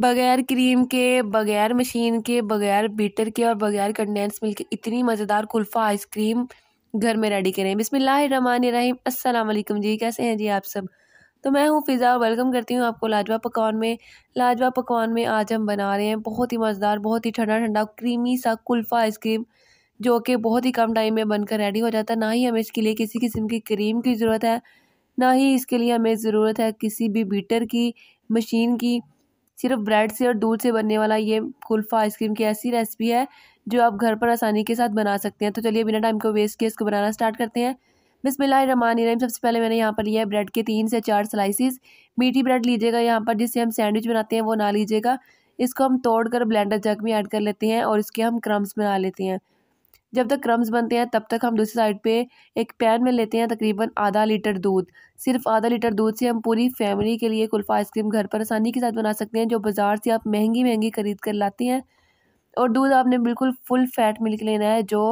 बगैर क्रीम के बगैर मशीन के बगैर बीटर के और बगैर कंडेंस मिल्क के इतनी मज़ेदार कुल्फ़ा आइसक्रीम घर में रेडी करें बिसमीम असलम जी कैसे हैं जी आप सब तो मैं हूँ फ़िज़ा और वेलकम करती हूँ आपको लाजवा पकवान में लाजवा पकवान में आज हम बना रहे हैं बहुत ही मज़ेदार बहुत ही ठंडा ठंडा क्रीमी सा कुल्फ़ा आइसक्रीम जो कि बहुत ही कम टाइम में बनकर रेडी हो जाता है ना ही हमें इसके लिए किसी किस्म की क्रीम की ज़रूरत है ना ही इसके लिए हमें ज़रूरत है किसी भी बीटर की मशीन की सिर्फ ब्रेड से और दूध से बनने वाला ये कुल्फ़ा आइसक्रीम की ऐसी रेसिपी है जो आप घर पर आसानी के साथ बना सकते हैं तो चलिए बिना टाइम को वेस्ट किए इसको बनाना स्टार्ट करते हैं बिसमिल्लाम सबसे पहले मैंने यहाँ पर लिया है ब्रेड के तीन से चार स्लाइसिस मीठी ब्रेड लीजिएगा यहाँ पर जिससे हम सैंडविच बनाते हैं वो ना लीजिएगा इसको हम तोड़ कर ब्लेंडर जग में ऐड कर लेते हैं और इसके हम क्रम्स बना लेते हैं जब तक क्रम्स बनते हैं तब तक हम दूसरी साइड पे एक पैन में लेते हैं तकरीबन आधा लीटर दूध सिर्फ आधा लीटर दूध से हम पूरी फैमिली के लिए कुल्फ़ा आइसक्रीम घर पर आसानी के साथ बना सकते हैं जो बाज़ार से आप महंगी महंगी खरीद कर लाते हैं और दूध आपने बिल्कुल फुल फैट मिल्क लेना है जो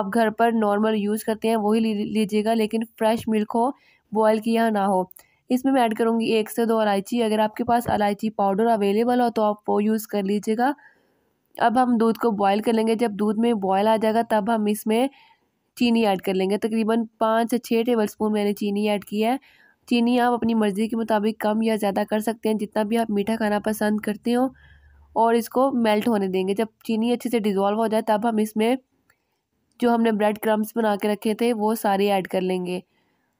आप घर पर नॉर्मल यूज़ करते हैं वही लीजिएगा लेकिन फ्रेश मिल्क हो बॉयल किया ना हो इसमें मैं ऐड करूँगी एक से दो इलायची अगर आपके पास इलायची पाउडर अवेलेबल हो तो आप वो यूज़ कर लीजिएगा अब हम दूध को बॉयल कर लेंगे जब दूध में बॉयल आ जाएगा तब हम इसमें चीनी ऐड कर लेंगे तकरीबन पाँच से छः टेबल स्पून मैंने चीनी ऐड की है चीनी आप अपनी मर्ज़ी के मुताबिक कम या ज़्यादा कर सकते हैं जितना भी आप मीठा खाना पसंद करते हो और इसको मेल्ट होने देंगे जब चीनी अच्छे से डिज़ोल्व हो जाए तब हम इसमें जो हमने ब्रेड क्रम्स बना के रखे थे वो सारे ऐड कर लेंगे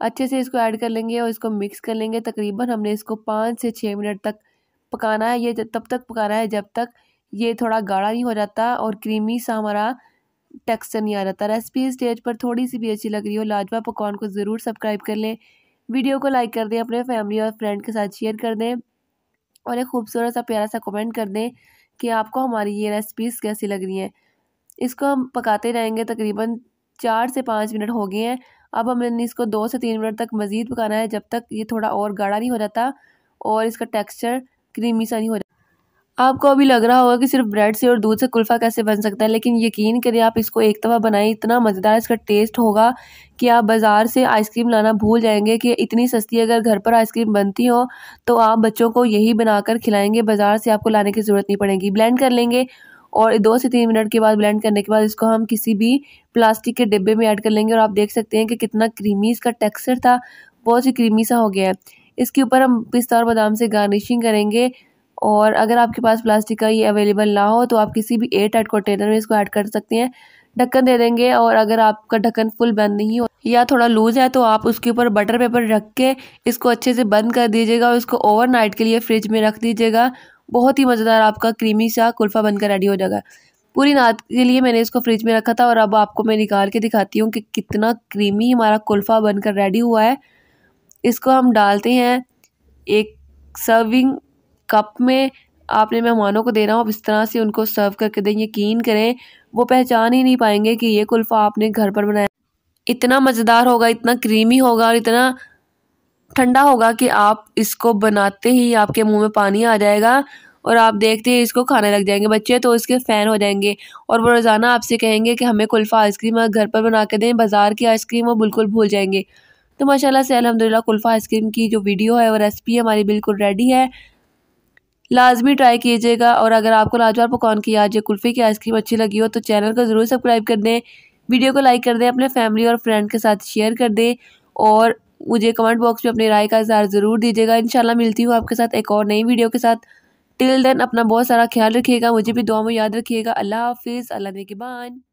अच्छे से इसको ऐड कर लेंगे और इसको मिक्स कर लेंगे तकरीबन हमने इसको पाँच से छः मिनट तक पकाना है ये तब तक पकाना है जब तक ये थोड़ा गाढ़ा नहीं हो जाता और क्रीमी सा हमारा टेक्सचर नहीं आ जाता रेसिपी स्टेज पर थोड़ी सी भी अच्छी लग रही हो लाजवा पकवान को ज़रूर सब्सक्राइब कर लें वीडियो को लाइक कर दें अपने फैमिली और फ्रेंड के साथ शेयर कर दें और एक खूबसूरत सा प्यारा सा कमेंट कर दें कि आपको हमारी ये रेसिपीज़ कैसी लग रही हैं इसको हम पकाते रहेंगे तकरीबन चार से पाँच मिनट हो गए हैं अब हमने इसको दो से तीन मिनट तक मज़ीद पकाना है जब तक ये थोड़ा और गाढ़ा नहीं हो जाता और इसका टेक्स्चर क्रीमी सा नहीं हो जाता आपको अभी लग रहा होगा कि सिर्फ ब्रेड से और दूध से कुल्फ़ा कैसे बन सकता है लेकिन यकीन करें आप इसको एक दफ़ा बनाएं इतना मज़ेदार इसका टेस्ट होगा कि आप बाज़ार से आइसक्रीम लाना भूल जाएंगे कि इतनी सस्ती अगर घर पर आइसक्रीम बनती हो तो आप बच्चों को यही बनाकर खिलाएंगे बाज़ार से आपको लाने की ज़रूरत नहीं पड़ेगी ब्लेंड कर लेंगे और दो से तीन मिनट के बाद ब्लेंड करने के बाद इसको हम किसी भी प्लास्टिक के डिब्बे में ऐड कर लेंगे और आप देख सकते हैं कि कितना क्रीमी इसका टेक्सचर था बहुत ही क्रीमी सा हो गया है इसके ऊपर हम पिस्ता और बादाम से गार्निशिंग करेंगे और अगर आपके पास प्लास्टिक का ये अवेलेबल ना हो तो आप किसी भी एयर टाइट कंटेनर में इसको ऐड कर सकते हैं ढक्कन दे देंगे और अगर आपका ढक्कन फुल बंद नहीं हो या थोड़ा लूज़ है तो आप उसके ऊपर बटर पेपर रख के इसको अच्छे से बंद कर दीजिएगा और इसको ओवरनाइट के लिए फ्रिज में रख दीजिएगा बहुत ही मज़ेदार आपका क्रीमी सा कुल्फ़ा बनकर रेडी हो जाएगा पूरी रात के लिए मैंने इसको फ्रिज में रखा था और अब आपको मैं निकाल के दिखाती हूँ कि कितना क्रीमी हमारा कुल्फ़ा बनकर रेडी हुआ है इसको हम डालते हैं एक सर्विंग कप में आपने मेहमानों को देना हो इस तरह से उनको सर्व करके दें यकीन करें वो पहचान ही नहीं पाएंगे कि ये कुल्फ़ा आपने घर पर बनाया इतना मज़ेदार होगा इतना क्रीमी होगा और इतना ठंडा होगा कि आप इसको बनाते ही आपके मुंह में पानी आ जाएगा और आप देखते ही इसको खाने लग जाएंगे बच्चे तो इसके फ़ैन हो जाएंगे और वो रोज़ाना आपसे कहेंगे कि हमें कुल्फ़ा आइसक्रीम घर पर बना के दें बाज़ार की आइसक्रीम वो बिल्कुल भूल जाएंगे तो माशाल्लाह से अलहमदिल्ला कुल्फ़ा आइसक्रीम की जो वीडियो है वो रेसिपी हमारी बिल्कुल रेडी है लाजमी ट्राई कीजिएगा और अगर आपको लाजवाब पकवान की आज या कुल्फ़ी की आइसक्रीम अच्छी लगी हो तो चैनल को ज़रूर सब्सक्राइब कर दें वीडियो को लाइक कर दें अपने फैमिली और फ्रेंड के साथ शेयर कर दें और मुझे कमेंट बॉक्स में अपनी राय का इजहार ज़रूर दीजिएगा इंशाल्लाह मिलती हूँ आपके साथ एक और नई वीडियो के साथ टिल देन अपना बहुत सारा ख्याल रखिएगा मुझे भी दुआ में याद रखिएगा अल्लाह हाफिज़ अल्लाह ने के